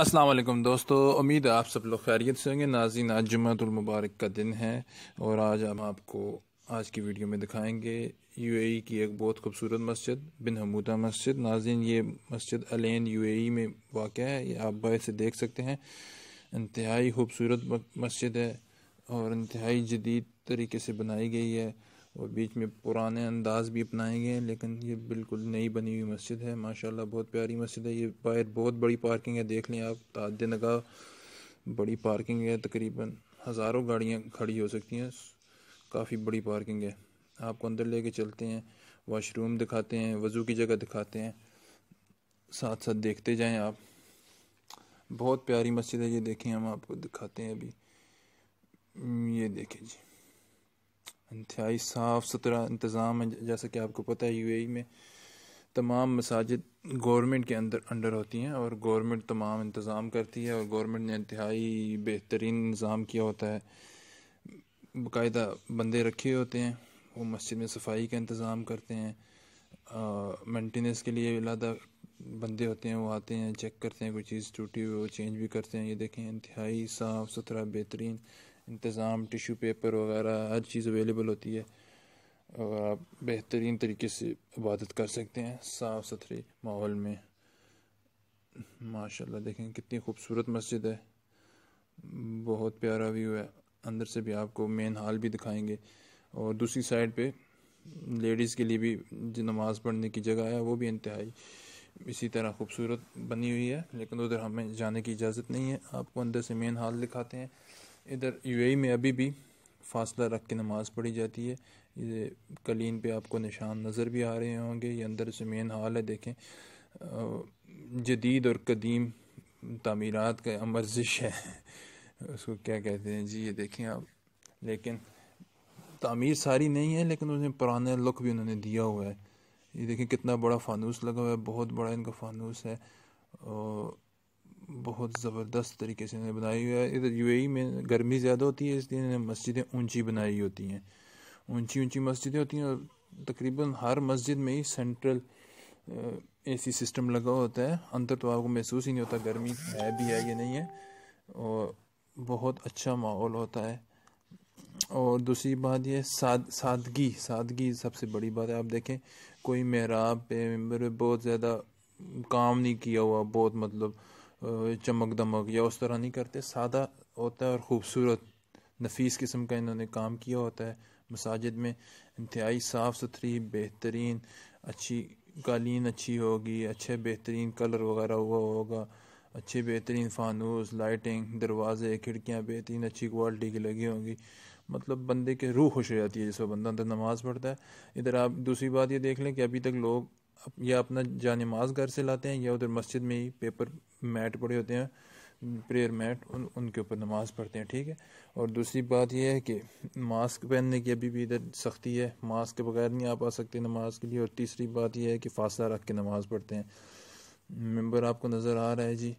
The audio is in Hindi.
अस्सलाम वालेकुम दोस्तों उम्मीद है आप सब लोग खैरियत से होंगे नाजीन आज जुम्मतुलमबारक का दिन है और आज हम आपको आज की वीडियो में दिखाएंगे यूएई e की एक बहुत खूबसूरत मस्जिद बिन हमूदा मस्जिद नाजीन ये मस्जिद अलेन यूएई e में वाक़ है ये आप बाय से देख सकते हैं इंतहाई खूबसूरत मस्जिद है और इंतहाई जदीद तरीके से बनाई गई है और बीच में पुराने अंदाज भी अपनाए गए हैं लेकिन ये बिल्कुल नई बनी हुई मस्जिद है माशाल्लाह बहुत प्यारी मस्जिद है ये बाहर बहुत बड़ी पार्किंग है देख लें आप ताद नगा बड़ी पार्किंग है तकरीबन हज़ारों गाड़ियाँ खड़ी हो सकती हैं काफ़ी बड़ी पार्किंग है आपको अंदर लेके चलते हैं वाशरूम दिखाते हैं वज़ू की जगह दिखाते हैं साथ साथ देखते जाएँ आप बहुत प्यारी मस्जिद है ये देखें हम आपको दिखाते हैं अभी ये देखें जी इंतहाई साफ़ सुथरा इंतज़ाम है जैसा कि आपको पता है यूएई e में तमाम मसाजिद गवर्नमेंट के अंदर अंडर होती हैं और गवर्नमेंट तमाम इंतज़ाम करती है और गवर्नमेंट ने इंतहाई बेहतरीन निज़ाम किया होता है बाकायदा बंदे रखे होते हैं वो मस्जिद में सफाई का इंतज़ाम करते हैं मेंटेनेंस के लिए अलहदा बंदे होते हैं वो आते हैं चेक करते हैं कोई चीज़ टूटी हुई वो चेंज भी करते हैं ये देखें इंतहाई साफ़ सुथरा बेहतरीन इंतज़ाम टिशू पेपर वगैरह हर चीज़ अवेलेबल होती है और आप बेहतरीन तरीके से इबादत कर सकते हैं साफ़ सुथरे माहौल में माशा देखें कितनी खूबसूरत मस्जिद है बहुत प्यारा व्यू है अंदर से भी आपको मेन हॉल भी दिखाएंगे और दूसरी साइड पे लेडीज़ के लिए भी जो नमाज़ पढ़ने की जगह है वो भी इंतहाई इसी तरह खूबसूरत बनी हुई है लेकिन उधर हमें जाने की इजाज़त नहीं है आपको अंदर से मेन हॉल दिखाते हैं इधर यूएई में अभी भी फासला रख के नमाज़ पढ़ी जाती है ये कलीन पे आपको निशान नज़र भी आ रहे होंगे ये अंदर से मेन हाल है देखें जदीद और कदीम तमीरत का मर्जिश है उसको क्या कहते हैं जी ये देखें आप लेकिन तमीर सारी नहीं है लेकिन उन्हें पुराना लुक भी उन्होंने दिया हुआ है ये देखें कितना बड़ा फानूस लगा हुआ है बहुत बड़ा इनका फानूस है और बहुत ज़बरदस्त तरीके से इन्हें बनाई हुई है इधर यूएई में गर्मी ज़्यादा होती है इसलिए इन्हें मस्जिदें ऊंची बनाई होती हैं ऊंची ऊंची मस्जिदें होती हैं और तकरीबन हर मस्जिद में ही सेंट्रल एसी सिस्टम लगा होता है अंदर तो आपको महसूस ही नहीं होता गर्मी है भी है या नहीं है और बहुत अच्छा माहौल होता है और दूसरी बात यह साद सादगी सादगी सबसे बड़ी बात है आप देखें कोई मेहराब पे मेम्बर पे बहुत ज़्यादा काम नहीं किया हुआ बहुत मतलब चमक दमक या उस तरह नहीं करते सादा होता है और ख़ूबसूरत नफीस किस्म का इन्होंने काम किया होता है मसाजिद में इंतहाई साफ़ सुथरी बेहतरीन अच्छी कालीन अच्छी होगी अच्छे बेहतरीन कलर वगैरह हुआ होगा अच्छे बेहतरीन फानूस लाइटिंग दरवाज़े खिड़कियाँ बेहतरीन अच्छी क्वालिटी की लगी होंगी मतलब बंदे के रूह खुश हो जाती है जिस बंदा अंदर नमाज़ पढ़ता है इधर आप दूसरी बात ये देख लें कि अभी तक लोग या अपना जा नमाज घर से लाते हैं या उधर मस्जिद में ही पेपर मैट पड़े होते हैं प्रेयर मैट उन उनके ऊपर नमाज़ पढ़ते हैं ठीक है और दूसरी बात यह है कि मास्क पहनने की अभी भी इधर सख्ती है मास्क के बगैर नहीं आप आ सकते नमाज के लिए और तीसरी बात यह है कि फासला रख के नमाज़ पढ़ते हैं मेम्बर आपको नज़र आ रहा है जी